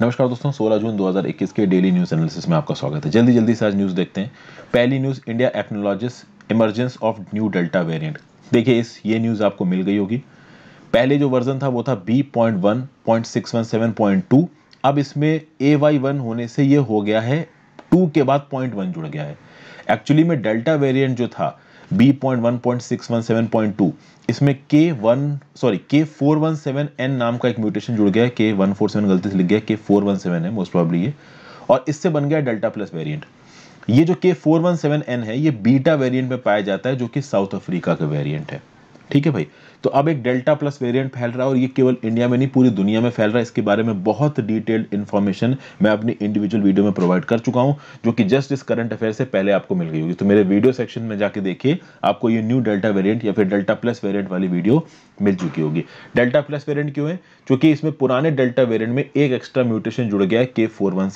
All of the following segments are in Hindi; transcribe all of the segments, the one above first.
नमस्कार दोस्तों 16 जून 2021 के डेली न्यूज़ एनालिसिस में आपका स्वागत है जल्दी जल्दी से आज न्यूज़ देखते हैं पहली news India acknowledges emergence of new delta variant देखिए इस ये न्यूज़ आपको मिल गई होगी पहले जो वर्जन था वो था बी पॉइंट अब इसमें ए होने से ये हो गया है टू के बाद पॉइंट जुड़ गया है एक्चुअली में डेल्टा वेरियंट जो था B point one point six one seven point two इसमें K one sorry K four one seven N नाम का एक म्यूटेशन जुड़ गया के वन फोर सेवन गलती से लिख गया के फोर वन सेवन है मोस्ट प्रॉब्ली ये और इससे बन गया डेल्टा प्लस वेरियंट ये जो के फोर वन सेवन एन है ये बीटा वेरियंट में पाया जाता है जो कि साउथ अफ्रीका का वेरियंट है ठीक है भाई तो अब एक डेल्टा प्लस वेरिएंट फैल रहा है और ये केवल इंडिया में नहीं पूरी दुनिया में फैल रहा है इसके बारे में बहुत डिटेल्ड इन्फॉर्मेशन मैं अपनी इंडिविजुअल वीडियो में प्रोवाइड कर चुका हूं जो कि जस्ट इस करंट अफेयर से पहले आपको मिल गई होगी तो मेरे वीडियो सेक्शन में जाके देखिए आपको ये न्यू डेल्टा वेरियंट या फिर डेल्टा प्लस वेरियंट वाली वीडियो मिल चुकी होगी डेल्टा प्लस वेरियंट क्यों है क्योंकि इसमें पुराने डेल्टा वेरियंट में एक एक्स्ट्रा म्यूटेशन जुड़ गया के फोर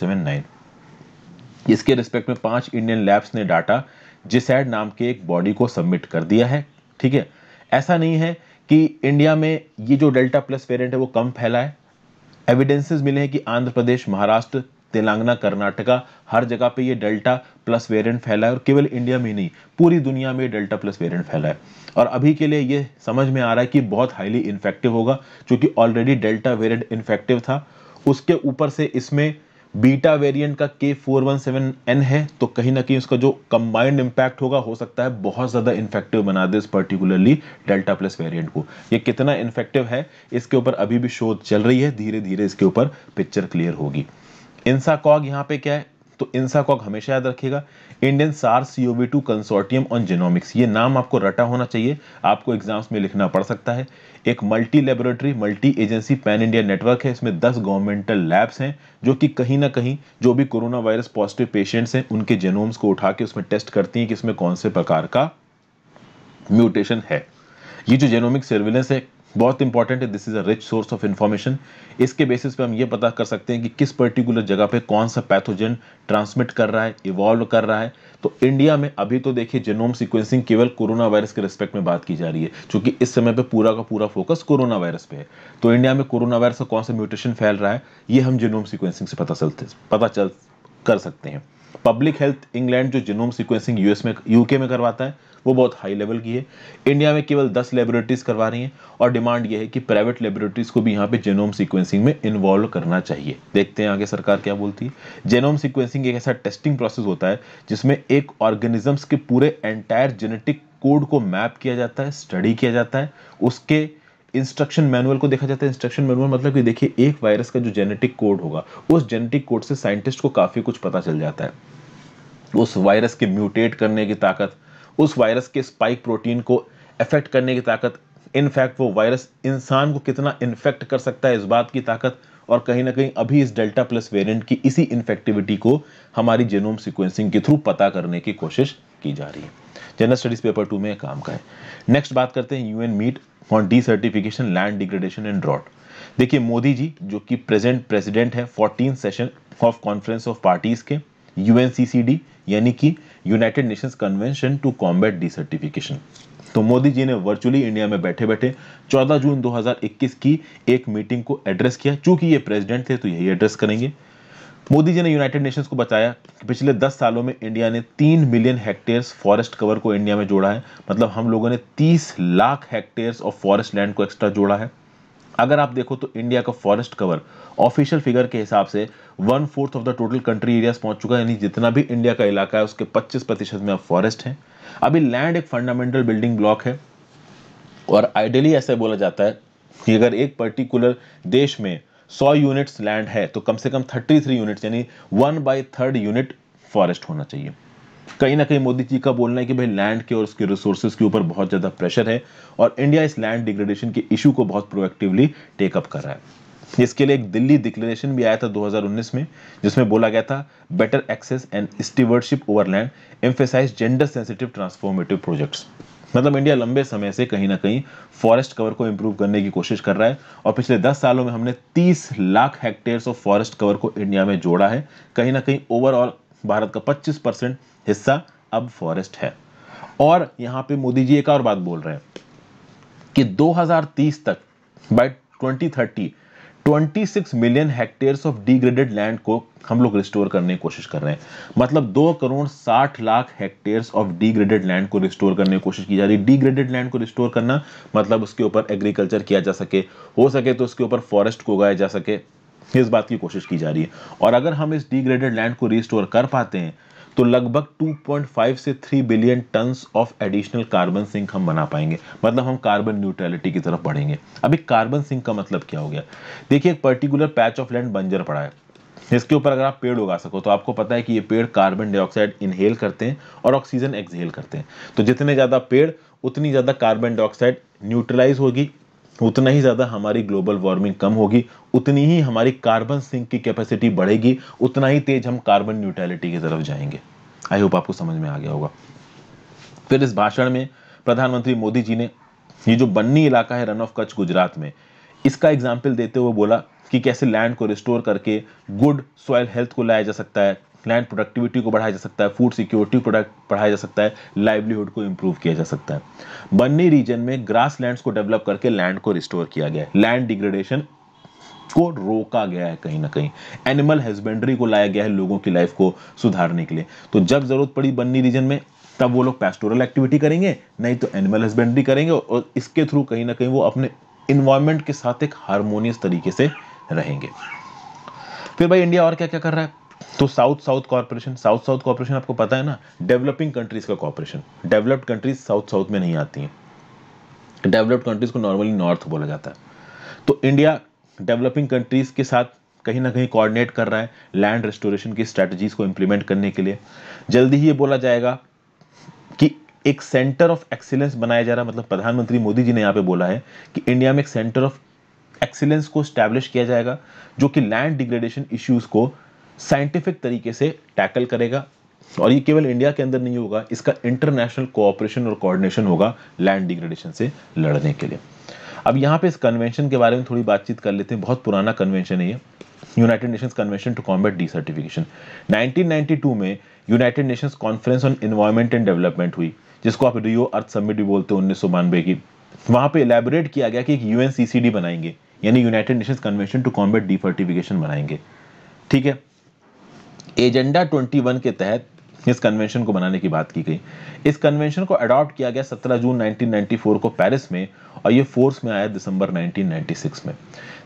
इसके रिस्पेक्ट में पांच इंडियन लैब्स ने डाटा जिसैड नाम के एक बॉडी को सबमिट कर दिया है ठीक है ऐसा नहीं है कि इंडिया में ये जो डेल्टा प्लस वेरिएंट है वो कम फैला है एविडेंसेस मिले हैं कि आंध्र प्रदेश महाराष्ट्र तेलंगाना कर्नाटका हर जगह पे ये डेल्टा प्लस वेरिएंट फैला है और केवल इंडिया में ही नहीं पूरी दुनिया में डेल्टा प्लस वेरिएंट फैला है और अभी के लिए ये समझ में आ रहा है कि बहुत हाईली इन्फेक्टिव होगा क्योंकि ऑलरेडी डेल्टा वेरियंट इन्फेक्टिव था उसके ऊपर से इसमें बीटा वेरिएंट का के फोर वन सेवन एन है तो कहीं ना कहीं उसका जो कंबाइंड इंपैक्ट होगा हो सकता है बहुत ज़्यादा इन्फेक्टिव बना दे इस पर्टिकुलरली डेल्टा प्लस वेरिएंट को ये कितना इन्फेक्टिव है इसके ऊपर अभी भी शोध चल रही है धीरे धीरे इसके ऊपर पिक्चर क्लियर होगी इंसाकॉग यहाँ पे क्या है तो इंसाकॉक हमेशा याद रखिएगा Indian SARS CoV two consortium on genomics ये नाम आपको रटा होना चाहिए आपको एग्जाम्स में लिखना पड़ सकता है एक multi laboratory multi agency pan India network है इसमें दस गवर्नमेंटल लैब्स हैं जो कि कहीं ना कहीं जो भी कोरोना वायरस पॉजिटिव पेशेंट्स हैं उनके जेनोम्स को उठा के उसमें टेस्ट करती हैं कि इसमें कौन से प्रकार का म्यूटेशन है ये जो जेनोमिक सर्विलेंस है बहुत इंपॉर्टेंट है this is a rich source of information इसके बेसिस पे हम ये पता कर सकते हैं कि किस पर्टिकुलर जगह पे कौन सा पैथोजन ट्रांसमिट कर रहा है इवॉल्व कर रहा है तो इंडिया में अभी तो देखिए जेनोम सिक्वेंसिंग केवल कोरोना वायरस के रिस्पेक्ट में बात की जा रही है क्योंकि इस समय पर पूरा का पूरा फोकस कोरोना वायरस पे है तो इंडिया में कोरोना वायरस का कौन सा म्यूटेशन फैल रहा है ये हम जेनोम सिक्वेंसिंग से पता चलते पता चल कर सकते हैं पब्लिक हेल्थ इंग्लैंड जो जेनोम सिक्वेंसिंग यूएस में यूके में करवाता है वो बहुत हाई लेवल की है इंडिया में केवल दस लेबोरेटरीज करवा रही हैं और डिमांड ये है कि प्राइवेट लेबोरेटरीज को भी यहाँ पे जेनोम सीक्वेंसिंग में इन्वॉल्व करना चाहिए देखते हैं आगे सरकार क्या बोलती है जेनोम सिक्वेंसिंग एक ऐसा टेस्टिंग प्रोसेस होता है जिसमें एक ऑर्गेनिजम्स के पूरे एंटायर जेनेटिक कोड को मैप किया जाता है स्टडी किया जाता है उसके इंस्ट्रक्शन मैनुअल को देखा जाता है इंस्ट्रक्शन मैनुअल मतलब कि देखिए एक वायरस का जो जेनेटिक कोड होगा उस जेनेटिक कोड से साइंटिस्ट को काफ़ी कुछ पता चल जाता है उस वायरस के म्यूटेट करने की ताकत उस वायरस के स्पाइक प्रोटीन को अफेक्ट करने की ताकत इनफैक्ट वो वायरस इंसान को कितना इन्फेक्ट कर सकता है इस बात की ताकत और कहीं ना कहीं अभी इस डेल्टा प्लस वेरिएंट की इसी इन्फेक्टिविटी को हमारी जेनोम सीक्वेंसिंग के थ्रू पता करने की कोशिश की जा रही है जनरल स्टडीज पेपर टू में काम का है नेक्स्ट बात करते हैं UN meet on desertification land degradation and drought देखिए मोदी जी जो कि प्रेजेंट प्रेसिडेंट है fourteen session of conference of parties के यूएनसीसीडी यानी कि United Nations convention to combat desertification तो मोदी जी ने वर्चुअली इंडिया में बैठे बैठे 14 जून 2021 की एक मीटिंग को एड्रेस किया चूंकि ये प्रेसिडेंट थे तो यही एड्रेस करेंगे मोदी जी ने यूनाइटेड नेशंस को बताया कि पिछले 10 सालों में इंडिया ने 3 मिलियन हेक्टेयर्स फॉरेस्ट कवर को इंडिया में जोड़ा है मतलब हम लोगों ने 30 lakh hectares of forest land को एक्स्ट्रा जोड़ा है अगर आप देखो तो इंडिया का फॉरेस्ट कवर ऑफिशियल फिगर के हिसाब से one fourth of the total country areas पहुंच चुका है यानी जितना भी इंडिया का इलाका है उसके 25 प्रतिशत में अब फॉरेस्ट है अभी लैंड एक फंडामेंटल बिल्डिंग ब्लॉक है और आइडियली ऐसे बोला जाता है कि अगर एक पर्टिकुलर देश में 100 यूनिट्स लैंड है तो कम से कम 33 यूनिट्स यानी one by third unit forest होना चाहिए कहीं ना कहीं मोदी जी का बोलना है कि भाई लैंड के और उसके रिसोर्सेज के ऊपर बहुत ज़्यादा प्रेशर है और इंडिया इस लैंड डिग्रेडेशन के इशू को बहुत प्रोएक्टिवली टेकअप कर रहा है इसके लिए एक दिल्ली डिक्लेरेशन भी आया था 2019 में जिसमें बोला गया था better access and stewardship over land emphasise gender sensitive transformative projects मतलब इंडिया लंबे समय से कहीं ना कहीं फॉरेस्ट कवर को इम्प्रूव करने की कोशिश कर रहा है और पिछले 10 सालों में हमने 30 lakh hectares of forest cover को इंडिया में जोड़ा है कहीं ना कहीं ओवरऑल भारत का 25 परसेंट हिस्सा अब फॉरेस्ट है और यहां पे मोदी जी एक और बात बोल रहे हैं कि 2030 तक by 2030 26 million hectares of degraded land को हम लोग रिस्टोर करने की कोशिश कर रहे हैं मतलब दो करोड़ साठ lakh hectares of degraded land को रिस्टोर करने की कोशिश की जा रही है डिग्रेडेड लैंड को रिस्टोर करना मतलब उसके ऊपर एग्रीकल्चर किया जा सके हो सके तो उसके ऊपर फॉरेस्ट को उगाया जा सके इस बात की कोशिश की जा रही है और अगर हम इस डिग्रेडेड लैंड को रिस्टोर कर पाते हैं तो लगभग 2.5 से 3 billion tons of additional carbon sink हम बना पाएंगे मतलब हम कार्बन न्यूट्रलिटी की तरफ बढ़ेंगे अभी कार्बन सिंक का मतलब क्या हो गया देखिए एक पर्टिकुलर पैच ऑफ लैंड बंजर पड़ा है इसके ऊपर अगर आप पेड़ उगा सको तो आपको पता है कि ये पेड़ कार्बन डाइऑक्साइड इनहेल करते हैं और ऑक्सीजन एक्सहेल करते हैं तो जितने ज़्यादा पेड़ उतनी ज़्यादा कार्बन डाइऑक्साइड न्यूट्रलाइज होगी उतना ही ज़्यादा हमारी ग्लोबल वार्मिंग कम होगी उतनी ही हमारी कार्बन सिंक की कैपेसिटी बढ़ेगी उतना ही तेज हम कार्बन न्यूट्रलिटी की तरफ जाएंगे आई होप आपको समझ में आ गया होगा फिर इस भाषण में प्रधानमंत्री मोदी जी ने ये जो बन्नी इलाका है रन ऑफ कच्छ गुजरात में इसका एग्जाम्पल देते हुए बोला कि कैसे लैंड को रिस्टोर करके गुड सॉयल हेल्थ को लाया जा सकता है लैंड प्रोडक्टिविटी को बढ़ाया जा सकता है फूड सिक्योरिटी को बढ़ाया जा सकता है लाइवलीहुड को इम्प्रूव किया जा सकता है बन्नी रीजन में ग्रास लैंड को डेवलप करके लैंड को रिस्टोर किया गया है लैंड डिग्रेडेशन को रोका गया है कहीं ना कहीं एनिमल हस्बेंड्री को लाया गया है लोगों की लाइफ को सुधारने के लिए तो जब जरूरत पड़ी बन्नी रीजन में तब वो लोग पेस्टोरल एक्टिविटी करेंगे नहीं तो एनिमल हस्बेंड्री करेंगे और इसके थ्रू कहीं ना कहीं वो अपने इन्वायरमेंट के साथ एक हारमोनियस तरीके से रहेंगे फिर भाई इंडिया और क्या क्या कर रहा है तो south south corporation south south corporation आपको पता है ना डेवलपिंग कंट्रीज का corporation developed countries south south में नहीं आती हैं डेवलप्ड कंट्रीज को नॉर्मली नॉर्थ बोला जाता है तो इंडिया डेवलपिंग कंट्रीज के साथ कहीं ना कहीं कोऑर्डिनेट कर रहा है लैंड रेस्टोरेशन की स्ट्रेटजीज को इंप्लीमेंट करने के लिए जल्दी ही ये बोला जाएगा कि एक सेंटर ऑफ एक्सीलेंस बनाया जा रहा है मतलब प्रधानमंत्री मोदी जी ने यहाँ पे बोला है कि इंडिया में एक सेंटर ऑफ एक्सीलेंस को स्टैब्लिश किया जाएगा जो कि लैंड डिग्रेडेशन इश्यूज़ को साइंटिफिक तरीके से टैकल करेगा और ये केवल इंडिया के अंदर नहीं होगा इसका इंटरनेशनल कोऑपरेशन और कोऑर्डिनेशन होगा लैंड डिग्रेडेशन से लड़ने के लिए अब यहाँ पे इस कन्वेंशन के बारे में थोड़ी बातचीत कर लेते हैं बहुत पुराना कन्वेंशन है ये United Nations convention to combat desertification 1992 में United Nations conference on environment and development हुई जिसको आप रियो अर्थ समिट भी बोलते हैं उन्नीस की वहाँ पर एलेबोरेट किया गया कि एक यू बनाएंगे यानी United Nations convention to combat desertification बनाएंगे ठीक है एजेंडा 21 के तहत इस कन्वेंशन को बनाने की बात की गई इस कन्वेंशन को अडॉप्ट किया गया 17 जून 1994 को पेरिस में और ये फोर्स में आया दिसंबर 1996 में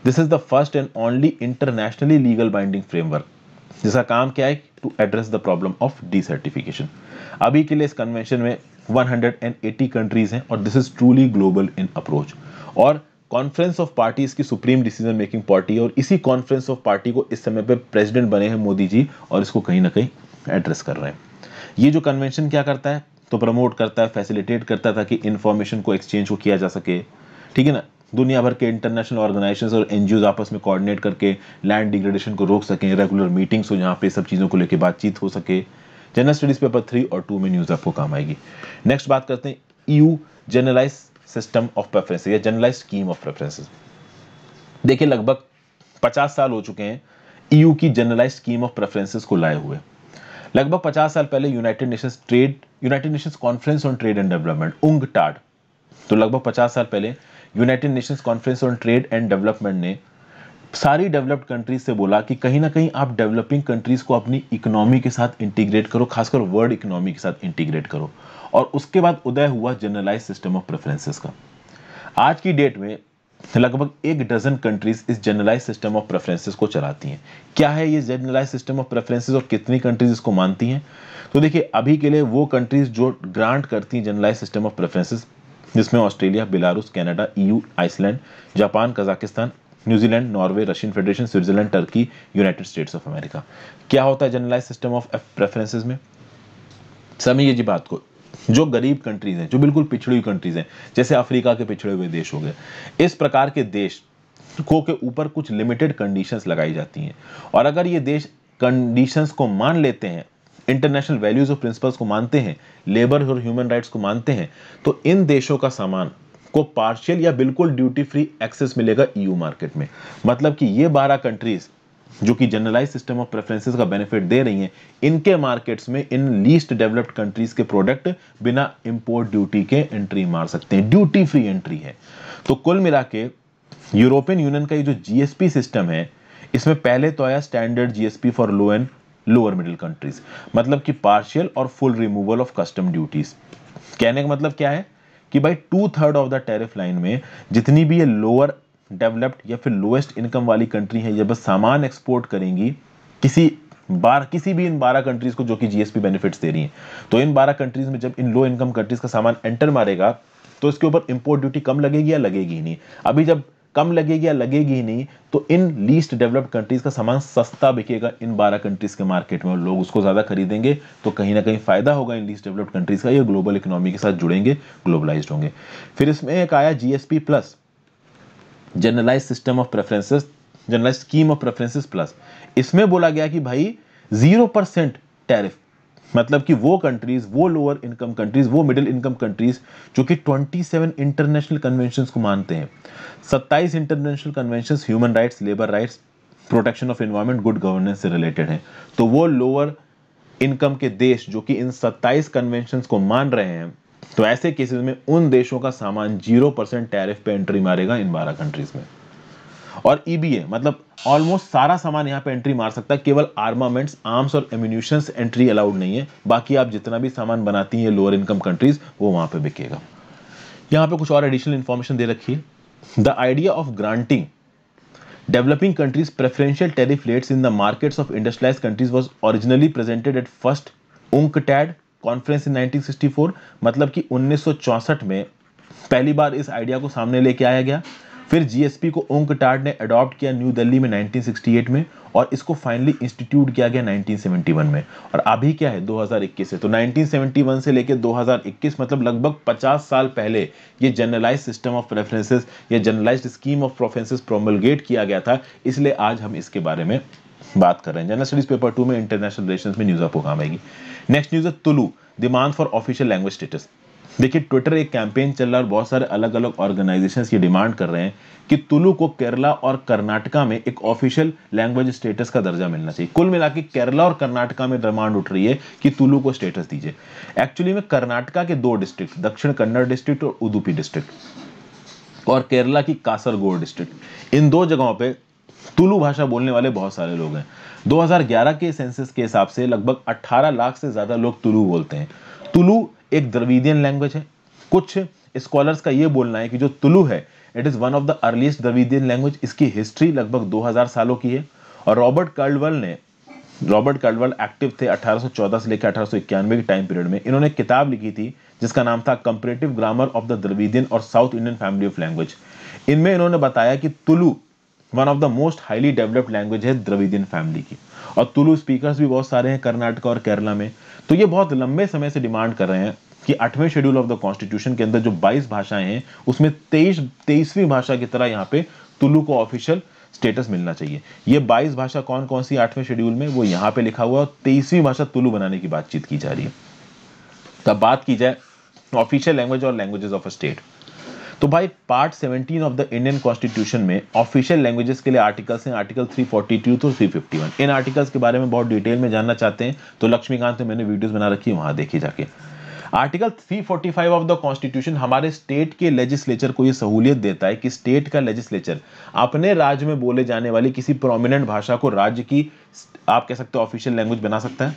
this is the first and only internationally legal binding framework जिसका काम क्या है to address the problem of desertification अभी के लिए इस कन्वेंशन में 180 कंट्रीज हैं और this is truly global in approach और कॉन्फ्रेंस ऑफ पार्टी की सुप्रीम डिसीजन मेकिंग पार्टी और इसी कॉन्फ्रेंस ऑफ पार्टी को इस समय पे प्रेसिडेंट बने हैं मोदी जी और इसको कहीं ना कहीं एड्रेस कर रहे हैं ये जो कन्वेंशन क्या करता है तो प्रमोट करता है फैसिलिटेट करता है ताकि इन्फॉर्मेशन को एक्सचेंज को किया जा सके ठीक है ना दुनिया भर के इंटरनेशनल ऑर्गेनाइजेशन और एन आपस में कोऑर्डिनेट करके लैंड डिग्रेडेशन को रोक सकें रेगुलर मीटिंग्स हो जहाँ पे सब चीज़ों को लेकर बातचीत हो सके जनरल स्टडीज पेपर थ्री और टू में न्यूज़ आपको काम आएगी नेक्स्ट बात करते हैं U e generalise system of preference या जनरलाइज स्कीम ऑफ प्रेफरेंसेस देखिए लगभग 50 साल हो चुके हैं ईयू e की जनरलाइज स्कीम ऑफ प्रेफरेंसेस को लाए हुए लगभग 50 साल पहले United Nations trade United Nations conference on trade and development UNCTAD तो लगभग 50 साल पहले United Nations conference on trade and development ने सारी डेवलप्ड कंट्रीज से बोला कि कहीं ना कहीं आप डेवलपिंग कंट्रीज को अपनी इकोनॉमी के साथ इंटीग्रेट करो खासकर वर्ल्ड इकोनॉमी के साथ इंटीग्रेट करो और उसके बाद उदय हुआ जनरलाइज सिस्टम ऑफ प्रेफरेंसेस का आज की डेट में लगभग एक डजन कंट्रीज इस जनरलाइज सिस्टम ऑफ प्रेफरेंसेस को चलाती हैं क्या है ये जनरलाइज सिस्टम ऑफ प्रेफरेंसेस और कितनी कंट्रीज इसको मानती हैं तो देखिए अभी के लिए वो कंट्रीज जो ग्रांट करती हैं जनरलाइज सिस्टम ऑफ प्रेफरेंसेस जिसमें Australia Belarus Canada EU e Iceland Japan Kazakhstan New Zealand Norway Russian Federation Switzerland Turkey United States of America क्या होता है जनरलाइज सिस्टम ऑफ प्रेफरेंसेज में समझिए जी बात को जो गरीब कंट्रीज हैं जो बिल्कुल पिछड़ी हुई कंट्रीज हैं जैसे अफ्रीका के पिछड़े हुए देश हो गए इस प्रकार के देश को के ऊपर कुछ लिमिटेड कंडीशंस लगाई जाती हैं और अगर ये देश कंडीशंस को मान लेते हैं इंटरनेशनल वैल्यूज और प्रिंसिपल्स को मानते हैं लेबर और ह्यूमन राइट्स को मानते हैं तो इन देशों का सामान को पार्शियल या बिल्कुल ड्यूटी फ्री एक्सेस मिलेगा ईयू e मार्केट में मतलब कि ये बारह कंट्रीज़ जो कि जनरलाइज सिस्टम ऑफ प्रेफरेंसेस का बेनिफिट दे रही हैं इनके मार्केट्स में इन लीस्ट डेवलप्ड कंट्रीज के प्रोडक्ट बिना इंपोर्ट ड्यूटी के एंट्री मार सकते हैं ड्यूटी फ्री एंट्री है तो कुल मिला के यूरोपियन यूनियन का ये जो जीएसपी सिस्टम है इसमें पहले तो आया standard GSP for low and lower middle countries मतलब कि पार्शियल और full removal of custom duties कहने का मतलब क्या है कि भाई two third of the tariff line में जितनी भी ये लोअर डेवलप्ड या फिर लोएस्ट इनकम वाली कंट्री है ये बस सामान एक्सपोर्ट करेंगी किसी बारह किसी भी इन बारह कंट्रीज को जो कि जीएसपी बेनिफिट्स दे रही हैं तो इन बारह कंट्रीज में जब इन लो इनकम कंट्रीज का सामान एंटर मारेगा तो इसके ऊपर इंपोर्ट ड्यूटी कम लगेगी या लगेगी ही नहीं अभी जब कम लगेगी या लगेगी ही नहीं तो इन लीस्ट डेवलप्ड कंट्रीज का सामान सस्ता बिकेगा इन बारह कंट्रीज के मार्केट में और लोग उसको ज़्यादा खरीदेंगे तो कहीं ना कहीं फ़ायदा होगा इन लीस्ट डेवलप्ड कंट्रीज का ये ग्लोबल इकोनॉमी के साथ जुड़ेंगे ग्लोबलाइज होंगे फिर इसमें एक आया GSP plus generalise system of preferences generalise scheme of preferences plus इसमें बोला गया कि भाई जीरो परसेंट टैरिफ मतलब कि वो कंट्रीज वो लोअर इनकम कंट्रीज वो मिडिल इनकम कंट्रीज जो कि 27 इंटरनेशनल कन्वेंशन को मानते हैं 27 international convention human rights labour rights protection of environment good governance से रिलेटेड हैं तो वो लोअर इनकम के देश जो कि इन 27 कन्वेंशन को मान रहे हैं तो ऐसे केसेस में उन देशों का सामान जीरो परसेंट टैरिफ पे एंट्री मारेगा इन बारह कंट्रीज में और ईबीए e मतलब ऑलमोस्ट सारा सामान यहां पे एंट्री मार सकता है केवल आर्मामेंट्स आर्म्स और एम्यूनिशंस एंट्री अलाउड नहीं है बाकी आप जितना भी सामान बनाती हैं लोअर इनकम कंट्रीज वो वहां पे बिकेगा यहां पे कुछ और एडिशनल इन्फॉर्मेशन दे रखी है the idea of granting developing countries preferential tariff rates in the markets of of countries was originally presented at first UNCTAD conference in 1964 मतलब कि 1964 में पहली बार इस आइडिया को सामने लेके आया गया फिर जीएसपी को ओंक टाट ने अडॉप्ट किया न्यू दिल्ली में 1968 में और इसको फाइनली इंस्टीट्यूट किया गया 1971 में और अभी क्या है 2021 से तो 1971 से लेके 2021 मतलब लगभग 50 साल पहले ये जनरलाइज सिस्टम ऑफ प्रेफरेंसेस या generalised scheme of preferences promulgate किया गया था इसलिए आज हम इसके बारे में बात कर रहे हैं जनरल स्टडीज पेपर टू में इंटरनेशनल रिलेशन में न्यूज़ आपको काम आएगी नेक्स्ट न्यूज़ है Tulu demand for official language status देखिए ट्विटर एक कैंपेन चल रहा है और बहुत सारे अलग अलग ऑर्गेनाइजेशंस ये डिमांड कर रहे हैं कि तुलू को केरला और कर्नाटका में एक ऑफिशियल लैंग्वेज स्टेटस का दर्जा मिलना चाहिए कुल मिला के केरला और कर्नाटका में डिमांड उठ रही है कि तुलू को स्टेटस दीजिए एक्चुअली में कर्नाटका के दो डिस्ट्रिक्ट दक्षिण कन्नड़ डिस्ट्रिक्ट और उदुपी डिस्ट्रिक्ट और केरला की कासरगोड डिस्ट्रिक्ट इन दो जगहों पर तुलु भाषा बोलने वाले बहुत सारे लोग हैं 2011 के सेंसस के हिसाब से लगभग 18 लाख से ज़्यादा लोग तुलु बोलते हैं तुलु एक द्रविडियन लैंग्वेज है कुछ स्कॉलर्स का ये बोलना है कि जो तुलु है it is one of the earliest Dravidian language इसकी हिस्ट्री लगभग 2000 सालों की है और रॉबर्ट कर्डवल ने रॉबर्ट कर्डवल एक्टिव थे 1814 से लेकर अठारह के टाइम पीरियड में इन्होंने किताब लिखी थी जिसका नाम था comparative grammar of the Dravidian और south Indian family of language इनमें इन्होंने बताया कि Tulu one of the most highly developed language है द्रविडियन फैमिली की और तुलू स्पीकर्स भी बहुत सारे हैं कर्नाटक और केरला में तो ये बहुत लंबे समय से डिमांड कर रहे हैं कि आठवें शेड्यूल ऑफ द कॉन्स्टिट्यूशन के अंदर जो 22 भाषाएं हैं उसमें तेईस तेईसवीं भाषा की तरह यहाँ पे तुलु को ऑफिशियल स्टेटस मिलना चाहिए ये 22 भाषा कौन कौन सी आठवें शेड्यूल में वो यहाँ पे लिखा हुआ और तेईसवीं भाषा तुलु बनाने की बातचीत की जा रही है तब बात की जाए ऑफिशियल लैंग्वेज और लैंग्वेजेस ऑफ अ स्टेट तो भाई part 17 of the Indian constitution में ऑफिशियल लैंग्वेजेस के लिए आर्टिकल्स हैं आर्टिकल 342 तो 351 इन आर्टिकल्स के बारे में बहुत डिटेल में जानना चाहते हैं तो लक्ष्मीकांत में मैंने वीडियोस बना रखी है वहां देखिए जाके आर्टिकल 345 ऑफ द कॉन्स्टिट्यूशन हमारे स्टेट के लेजिस्लेचर को यह सहूलियत देता है कि स्टेट का लेजिस्लेचर अपने राज्य में बोले जाने वाली किसी प्रोमिनेंट भाषा को राज्य की आप कह सकते हो ऑफिशियल लैंग्वेज बना सकता है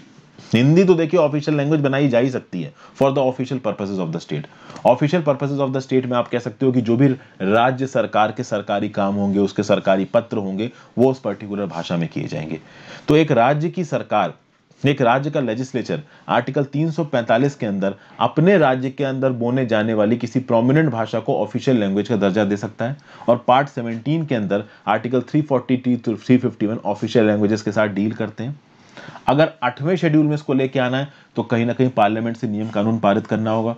हिंदी तो देखिए ऑफिशियल लैंग्वेज बनाई जा ही सकती है for the official purposes of the state official purposes of the state में आप कह सकते हो कि जो भी राज्य सरकार के सरकारी काम होंगे उसके सरकारी पत्र होंगे वो उस पर्टिकुलर भाषा में किए जाएंगे तो एक राज्य की सरकार एक राज्य का लेजिस्लेचर आर्टिकल 345 के अंदर अपने राज्य के अंदर बोने जाने वाली किसी प्रोमिनेंट भाषा को ऑफिशियल लैंग्वेज का दर्जा दे सकता है और पार्ट 17 के अंदर article 340 forty to 351 official languages के साथ डील करते हैं अगर आठवें शेड्यूल में इसको लेके आना है तो कहीं ना कहीं पार्लियामेंट से नियम कानून पारित करना होगा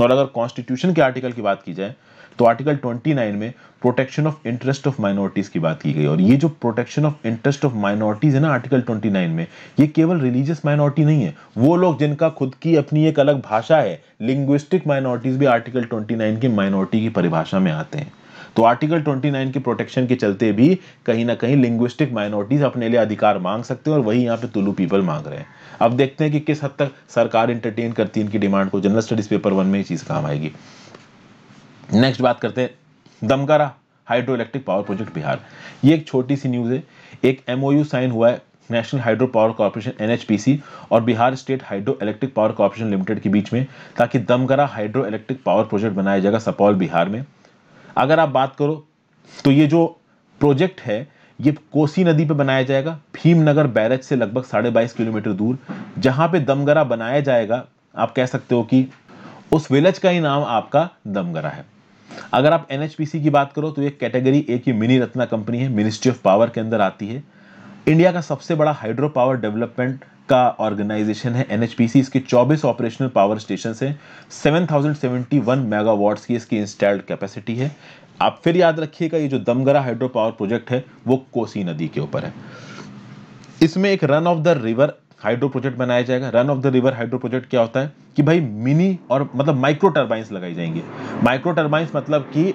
और अगर कॉन्स्टिट्यूशन के आर्टिकल की बात की जाए तो आर्टिकल 29 में protection of interest of minorities की बात की गई और ये जो protection of interest of minorities है ना आर्टिकल 29 में ये केवल रिलीजियस माइनॉरिटी नहीं है वो लोग जिनका खुद की अपनी एक अलग भाषा है लिंग्विस्टिक माइनॉरिटीज भी आर्टिकल 29 के माइनॉरिटी की परिभाषा में आते हैं तो आर्टिकल 29 की प्रोटेक्शन के चलते भी कहीं ना कहीं लिंग्विस्टिक माइनॉरिटीज अपने लिए अधिकार मांग सकते हैं और वही यहाँ पे तुलू पीपल मांग रहे हैं अब देखते हैं कि किस हद तक सरकार इंटरटेन करती है इनकी डिमांड को जनरल स्टडीज पेपर वन में ये चीज़ काम आएगी नेक्स्ट बात करते हैं Dagmara hydro electric power project Bihar ये एक छोटी सी न्यूज़ है एक एमओयू साइन हुआ है national hydro power corporation NHPC और Bihar state hydro electric power corporation limited के बीच में ताकि Dagmara hydro electric power project बनाया जाएगा सपौल बिहार में अगर आप बात करो तो ये जो प्रोजेक्ट है ये कोसी नदी पे बनाया जाएगा भीमनगर बैरेज से लगभग साढ़े बाईस किलोमीटर दूर जहां पे दमगरा बनाया जाएगा आप कह सकते हो कि उस विलेज का ही नाम आपका दमगरा है अगर आप एनएचपीसी की बात करो तो ये कैटेगरी ए की मिनी रत्ना कंपनी है मिनिस्ट्री ऑफ पावर के अंदर आती है इंडिया का सबसे बड़ा हाइड्रो पावर डेवलपमेंट का ऑर्गेनाइजेशन है एन इसके 24 ऑपरेशनल पावर स्टेशन हैं 7071 मेगावाट्स की इसकी इंस्टॉल्ड कैपेसिटी है आप फिर याद रखिएगा ये जो दमगरा हाइड्रो पावर प्रोजेक्ट है वो कोसी नदी के ऊपर है इसमें एक run of the river hydro project बनाया जाएगा run of the river hydro project क्या होता है कि भाई मिनी और मतलब माइक्रो टर्बाइंस लगाई जाएंगी माइक्रो टर्बाइंस मतलब कि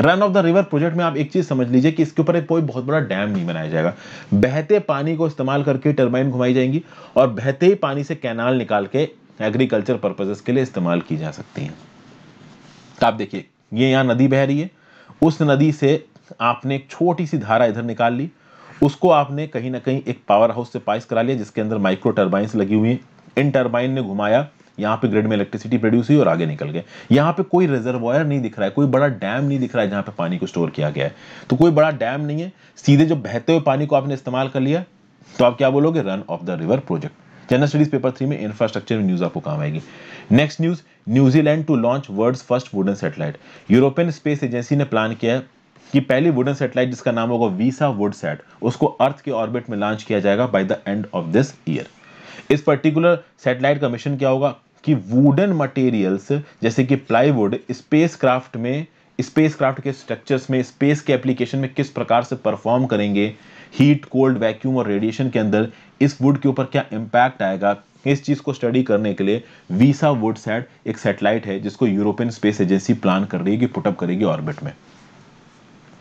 run of the river project में आप एक चीज समझ लीजिए कि इसके ऊपर कोई बहुत बड़ा डैम नहीं बनाया जाएगा बहते पानी को इस्तेमाल करके टर्बाइन घुमाई जाएंगी और बहते ही पानी से कैनाल निकाल के एग्रीकल्चर पर्पजेस के लिए इस्तेमाल की जा सकती है तो आप देखिए ये यहाँ नदी बह रही है उस नदी से आपने एक छोटी सी धारा इधर निकाल ली उसको आपने कहीं ना कहीं एक पावर हाउस से पाइस करा लिया जिसके अंदर माइक्रो टर्बाइन लगी हुई हैं इन टर्बाइन ने घुमाया यहाँ पे ग्रिड में इलेक्ट्रिसिटी प्रोड्यूस हुई और आगे निकल गए यहाँ पे कोई रिजर्वायर नहीं दिख रहा है कोई बड़ा डैम नहीं दिख रहा है जहाँ पे पानी को स्टोर किया गया है तो कोई बड़ा डैम नहीं है सीधे जो बहते हुए पानी को आपने इस्तेमाल कर लिया तो आप क्या बोलोगे run of the river project general studies paper three में इंफ्रास्ट्रक्चर न्यूज आपको काम आएगी next news New Zealand to launch world first wooden satellite European space agency ने प्लान किया कि पहली वुडन सेटेलाइट जिसका नाम होगा वीसा वुड सेट उसको अर्थ के ऑर्बिट में लॉन्च किया जाएगा by the end of this year इस पर्टिकुलर सेटेलाइट का मिशन क्या होगा कि वुडन मटेरियल्स जैसे कि प्लाईवुड स्पेसक्राफ्ट में स्पेसक्राफ्ट के स्ट्रक्चर्स में स्पेस के एप्लीकेशन में किस प्रकार से परफॉर्म करेंगे हीट कोल्ड वैक्यूम और रेडिएशन के अंदर इस वुड के ऊपर क्या इम्पैक्ट आएगा इस चीज़ को स्टडी करने के लिए वीसा वुड सेट एक सेटेलाइट है जिसको यूरोपियन स्पेस एजेंसी प्लान कर रही है कि पुटअप करेगी ऑर्बिट में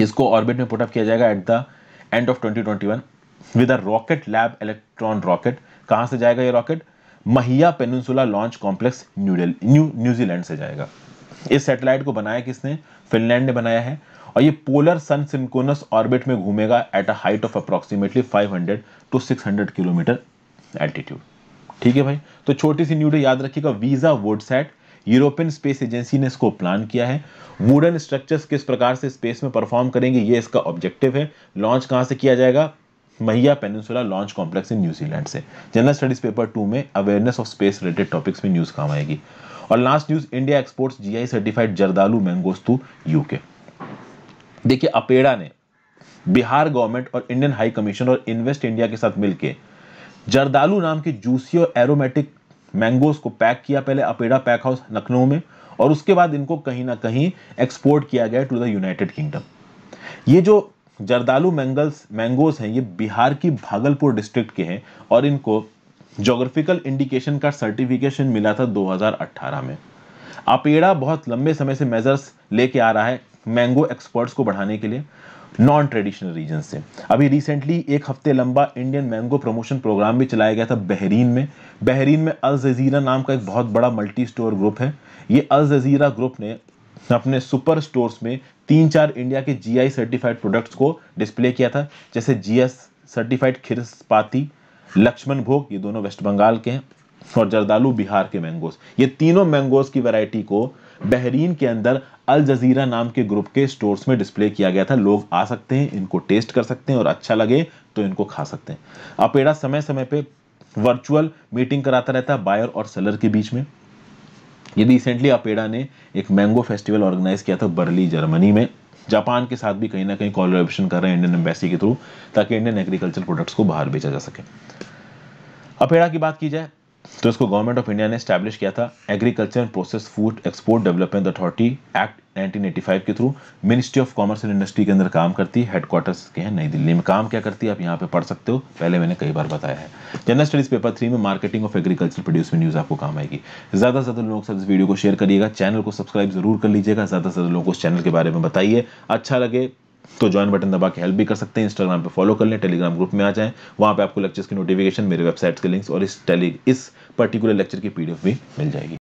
इसको ऑर्बिट में पुटअप किया जाएगा at the end of 2021 with a rocket lab electron rocket कहां से जाएगा ये rocket Mahia peninsula launch complex new New Zealand से जाएगा इस सैटेलाइट को बनाया किसने फिनलैंड ने बनाया है और ये पोलर सन सिंकोनस ऑर्बिट में घूमेगा at a height of approximately 500 to 600 kilometre altitude ठीक है भाई तो छोटी सी न्यूडे याद रखिएगा वीजा वुडसैट यूरोपियन स्पेस एजेंसी ने इसको प्लान किया है वुडन स्ट्रक्चर्स किस प्रकार से स्पेस में परफॉर्म करेंगे ये इसका ऑब्जेक्टिव है लॉन्च कहाँ से किया जाएगा Mahia peninsula launch complex in New Zealand से जनरल स्टडीज पेपर टू में awareness of space related topics में न्यूज काम आएगी और last news India exports GI certified Zardalu mangoes to UK देखिए अपेड़ा ने बिहार गवर्नमेंट और इंडियन हाई कमीशन और इन्वेस्ट इंडिया के साथ मिलकर जरदालू नाम के जूसी और एरोमेटिक मैंगोज को पैक किया पहले अपेड़ा पैक हाउस लखनऊ में और उसके बाद इनको कहीं ना कहीं एक्सपोर्ट किया गया टू द यूनाइटेड किंगडम ये जो जर्दालू मैंगल्स मैंगोज हैं ये बिहार की भागलपुर डिस्ट्रिक्ट के हैं और इनको जोग्राफिकल इंडिकेशन का सर्टिफिकेशन मिला था 2018 में अपेड़ा बहुत लंबे समय से मेजर्स लेके आ रहा है मैंगो एक्सपर्ट्स को बढ़ाने के लिए नॉन ट्रेडिशनल रीजन से अभी रिसेंटली एक हफ्ते लंबा इंडियन मैंगो प्रमोशन प्रोग्राम भी चलाया गया था बहरीन में बहरीन में अल जजीरा नाम का एक बहुत बड़ा मल्टी स्टोर ग्रुप है ये अल जजीरा ग्रुप ने अपने सुपर स्टोर्स में तीन चार इंडिया के जीआई सर्टिफाइड प्रोडक्ट्स को डिस्प्ले किया था जैसे जीएस सर्टिफाइड खिरसपाती लक्ष्मण भोग ये दोनों वेस्ट बंगाल के हैं और जरदालू बिहार के मैंगोज ये तीनों मैंगोज की वैरायटी को बहरीन के अंदर अल जजीरा नाम के ग्रुप के स्टोर्स में डिस्प्ले किया गया था लोग आ सकते हैं इनको टेस्ट कर सकते हैं और अच्छा लगे तो इनको खा सकते हैं अपेड़ा समय समय पर वर्चुअल मीटिंग कराता रहता है बायर और सेलर के बीच में ये रिसेंटली अपेडा ने एक मैंगो फेस्टिवल ऑर्गेनाइज किया था बर्ली जर्मनी में जापान के साथ भी कहीं ना कहीं कोलरेबरेशन कर रहे हैं इंडियन एम्बेसी के थ्रू ताकि इंडियन एग्रीकल्चर प्रोडक्ट्स को बाहर बेचा जा सके अपेड़ा की बात की जाए तो इसको गवर्नमेंट ऑफ इंडिया ने स्टैब्लिश किया था agriculture and process food export development authority act 1985 के through ministry of commerce and industry के अंदर काम करती है हेडक्वार्टर्स के हैं नई दिल्ली में काम क्या करती है आप यहाँ पे पढ़ सकते हो पहले मैंने कई बार बताया है जनरल स्टडीज पेपर थ्री में मार्केटिंग ऑफ एग्रीकल्चर प्रोड्यूस में न्यूज़ आपको काम आएगी ज़्यादा से ज़्यादा लोग सब इस वीडियो को शेयर करिएगा चैनल को सब्सक्राइब जरूर कर लीजिएगा ज़्यादा से ज़्यादा लोगों को चैनल के बारे में बताइए अच्छा लगे तो ज्वाइन बटन दबा के हेल्प भी कर सकते हैं इंस्टाग्राम पे फॉलो कर लें टेलीग्राम ग्रुप में आ जाएं वहां पे आपको लेक्चर्स की नोटिफिकेशन मेरे वेबसाइट्स के लिंक्स और इस टेली इस पर्टिकुलर लेक्चर की पीडीएफ भी मिल जाएगी